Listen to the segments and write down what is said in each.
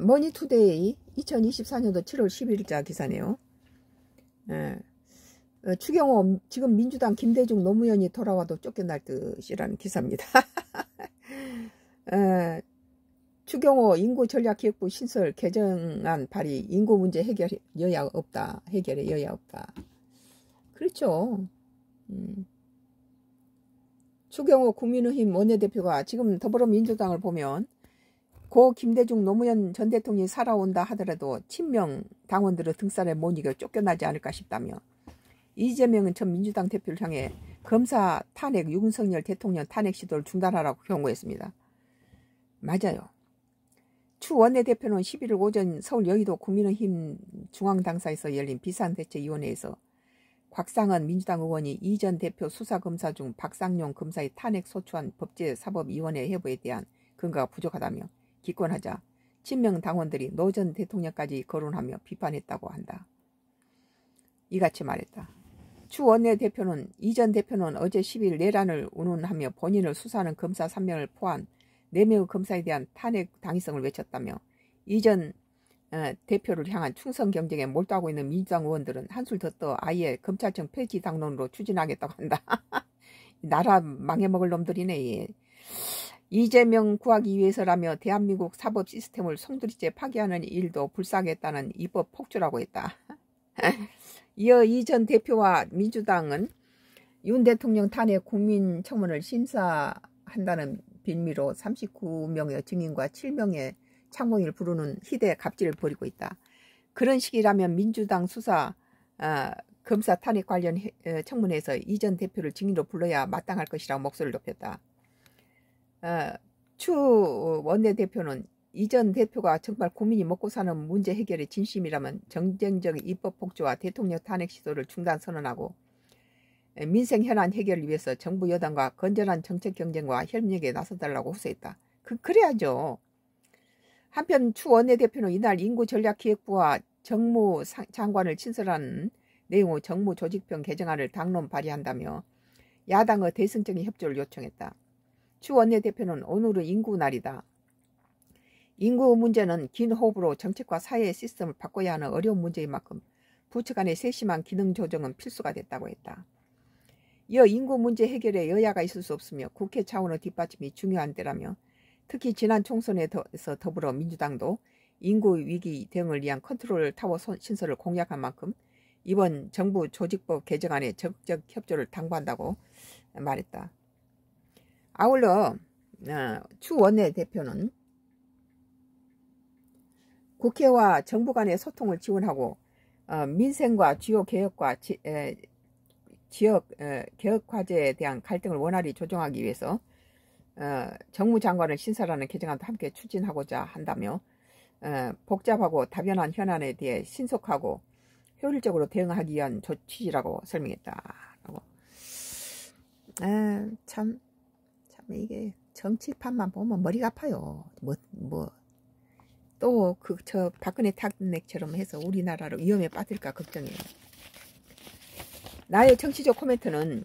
머니투데이 2024년도 7월 10일자 기사네요. 에, 예. 어, 추경호 지금 민주당 김대중 노무현이 돌아와도 쫓겨날 듯이라는 기사입니다. 에, 예. 추경호 인구전략기획부 신설 개정안 발의 인구 문제 해결 여야 없다. 해결에 여야 없다. 그렇죠. 음. 추경호 국민의힘 원내대표가 지금 더불어민주당을 보면 고 김대중 노무현 전 대통령이 살아온다 하더라도 친명 당원들의 등살에 못 이겨 쫓겨나지 않을까 싶다며 이재명은 전 민주당 대표를 향해 검사 탄핵 윤석열 대통령 탄핵 시도를 중단하라고 경고했습니다. 맞아요. 추 원내대표는 11일 오전 서울 여의도 국민의힘 중앙당사에서 열린 비상대책위원회에서 곽상은 민주당 의원이 이 전 대표 수사검사 중 박상용 검사의 탄핵 소추안 법제사법위원회 해부에 대한 근거가 부족하다며 기권하자 친명 당원들이 노 전 대통령까지 거론하며 비판했다고 한다. 이같이 말했다. 추 원내대표는 이전 대표는 어제 10일 내란을 운운하며 본인을 수사하는 검사 3명을 포함 4명의 검사에 대한 탄핵 당위성을 외쳤다며 이전 어, 대표를 향한 충성 경쟁에 몰두하고 있는 민주당 의원들은 한술 더 떠 아예 검찰청 폐지 당론으로 추진하겠다고 한다. 나라 망해먹을 놈들이네. 예. 이재명 구하기 위해서라며 대한민국 사법 시스템을 송두리째 파괴하는 일도 불쌍했다는 입법 폭주라고 했다. 이어 이 전 대표와 민주당은 윤 대통령 탄핵 국민청문을 심사한다는 빌미로 39명의 증인과 7명의 창공이 부르는 희대 의 갑질을 벌이고 있다. 그런 식이라면 민주당 수사 어, 검사 탄핵 관련 어, 청문회에서 이 전 대표를 증인으로 불러야 마땅할 것이라고 목소리를 높였다. 어, 추 원내대표는 이전 대표가 정말 국민이 먹고 사는 문제 해결의 진심이라면 정쟁적 입법 폭주와 대통령 탄핵 시도를 중단 선언하고 민생 현안 해결을 위해서 정부 여당과 건전한 정책 경쟁과 협력에 나서달라고 호소했다. 그, 그래야죠. 한편 추 원내대표는 이날 인구전략기획부와 정무장관을 친설한 내용의 정무조직편 개정안을 당론 발의한다며 야당의 대승적인 협조를 요청했다. 추 원내대표는 오늘은 인구 날이다. 인구 문제는 긴 호흡으로 정책과 사회의 시스템을 바꿔야 하는 어려운 문제인 만큼 부처 간의 세심한 기능 조정은 필수가 됐다고 했다. 이어 인구 문제 해결에 여야가 있을 수 없으며 국회 차원의 뒷받침이 중요한 데라며 특히 지난 총선에서 더불어 민주당도 인구 위기 대응을 위한 컨트롤 타워 신설을 공약한 만큼 이번 정부 조직법 개정안에 적극적 협조를 당부한다고 말했다. 아울러 아, 추 원내대표는 국회와 정부 간의 소통을 지원하고 어, 민생과 주요 개혁과 지, 역 개혁 과제에 대한 갈등을 원활히 조정하기 위해서 어, 정무장관을 신설하는 개정안도 함께 추진하고자 한다며 어, 복잡하고 다변한 현안에 대해 신속하고 효율적으로 대응하기 위한 조치라고 설명했다. 라참 아, 네, 이게 정치판만 보면 머리가 아파요. 뭐, 뭐. 또, 그, 저, 박근혜 탄핵처럼 해서 우리나라를 위험에 빠질까 걱정이에요. 나의 정치적 코멘트는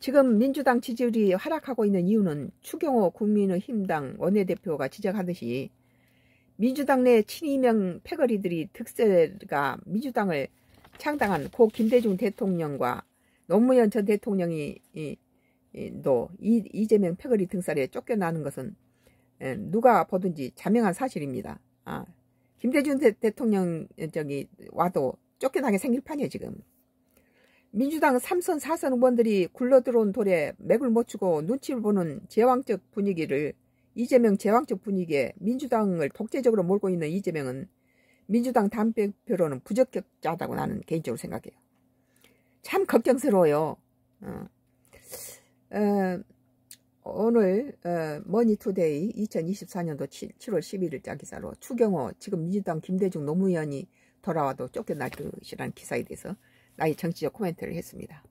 지금 민주당 지지율이 하락하고 있는 이유는 추경호 국민의힘당 원내대표가 지적하듯이 민주당 내 친이명 패거리들이 특세가 민주당을 창당한 고 김대중 대통령과 노무현 전 대통령이 도 이재명 패거리 등살에 쫓겨나는 것은 예, 누가 보든지 자명한 사실입니다. 아, 김대중 대통령 저기 와도 쫓겨나게 생길 판이에요 지금. 민주당 3선 4선 의원들이 굴러들어온 돌에 맥을 못 추고 눈치를 보는 제왕적 분위기를 이재명 제왕적 분위기에 민주당을 독재적으로 몰고 있는 이재명은 민주당 담대표로는 부적격자다고 나는 개인적으로 생각해요. 참 걱정스러워요. 어. 어, 오늘 어, 머니투데이 2024년도 7, 7월 11일자 기사로 추경호 지금 민주당 김대중 노무현이 돌아와도 쫓겨날 듯이라는 기사에 대해서 나의 정치적 코멘트를 했습니다.